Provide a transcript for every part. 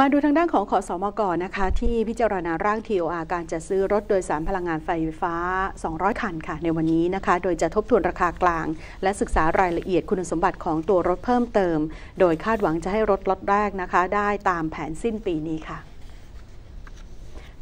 มาดูทางด้านของขอสอมกนะคะ ที่พิจารณาร่าง TOR การจัดซื้อรถโดยสารพลังงานไฟฟ้า 200 คันค่ะ ในวันนี้นะคะ โดยจะทบทวนราคากลางและศึกษารายละเอียดคุณสมบัติของตัวรถเพิ่มเติม โดยคาดหวังจะให้รถล็อตแรกนะคะ ได้ตามแผนสิ้นปีนี้ค่ะ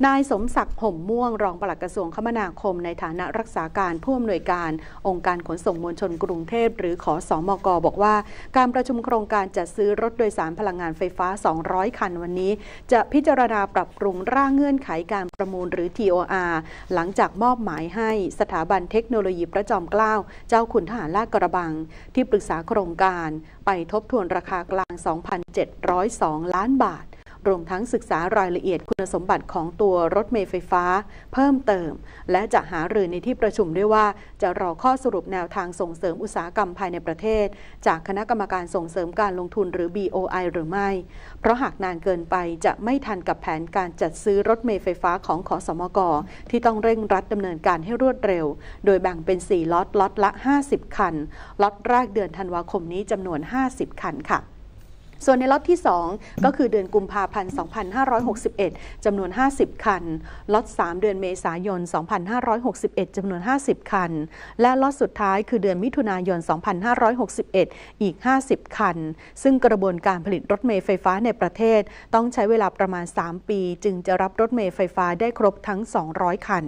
นายสมศักดิ์ผมม่วงรองปลัดกระทรวงคมนาคมในฐานะรักษาการผู้อำนวยการองค์การขนส่งมวลชนกรุงเทพหรือขอสอมก บอกว่า การประชุมโครงการจัดซื้อรถโดยสารพลังงานไฟฟ้า 200 คันวันนี้ จะพิจารณาปรับปรุงร่างเงื่อนไขการประมูลหรือ TOR หลังจากมอบหมายให้สถาบันเทคโนโลยีพระจอมเกล้าเจ้าขุนทหารลาดกระบัง ที่ปรึกษาโครงการไปทบทวนราคากลาง2,702 ล้านบาทรวมทั้งศึกษารายละเอียดคุณสมบัติของตัวรถเมล์ไฟฟ้า เพิ่มเติม และจะหารือในที่ประชุมด้วยว่า จะรอข้อสรุปแนวทางส่งเสริมอุตสาหกรรมภายในประเทศ จากคณะกรรมการส่งเสริมการลงทุนหรือ BOI หรือไม่ เพราะหากนานเกินไปจะไม่ทันกับแผนการจัดซื้อรถเมล์ไฟฟ้าของขอสมก ที่ต้องเร่งรัดดำเนินการให้รวดเร็ว โดยแบ่งเป็น 4 ล็อต ล็อตละ 50 คัน ล็อตแรกเดือนธันวาคมนี้จำนวน 50 คันค่ะส่วนในล็อตที่ 2 ก็คือเดือนกุมภาพันธ์ 2561จำนวน 50 คัน ล็อต3เดือนเมษายน 2561จำนวน 50 คัน และล็อตสุดท้ายคือเดือนมิถุนายน 2561 อีก 50 คัน ซึ่งกระบวนการผลิตรถเมล์ไฟฟ้าในประเทศต้องใช้เวลาประมาณ 3 ปีจึงจะรับรถเมล์ไฟฟ้าได้ครบทั้ง 200 คัน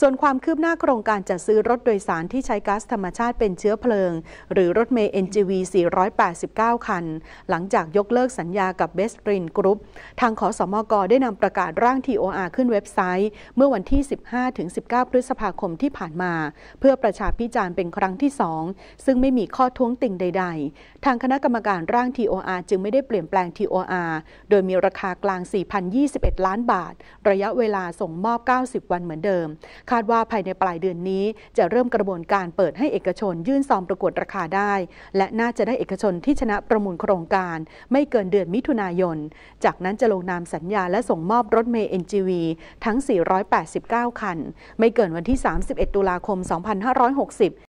ส่วนความคืบหน้าโครงการจัดซื้อรถโดยสารที่ใช้ก๊าซธรรมชาติเป็นเชื้อเพลิงหรือรถเมย์ NGV 489 คัน หลังจากจากยกเลิกสัญญากับเบสตรินกรุ๊ปทางขอสมกได้นำประกาศร่าง TOR ขึ้นเว็บไซต์ เมื่อวันที่ 15-19 พฤษภาคมที่ผ่านมา เพื่อประชาพิจารณ์เป็นครั้งที่ 2 ซึ่งไม่มีข้อท้วงติ่งใด ๆ ทางคณะกรรมการร่าง TOR จึงไม่ได้เปลี่ยนแปลง TOR โดยมีราคากลาง 4,021 ล้านบาท ระยะเวลาส่งมอบ 90 วันเหมือนเดิม คาดว่าภายในปลายเดือนนี้ จะเริ่มกระบวนการเปิดให้เอกชนยื่นซองประกวดราคาได้ และน่าจะได้เอกชนที่ชนะประมูลโครงการไม่เกินเดือนมิถุนายน จากนั้นจะลงนามสัญญาและส่งมอบรถเมย์ NGV ทั้ง 489 คัน ไม่เกินวันที่ 31 ตุลาคม 2560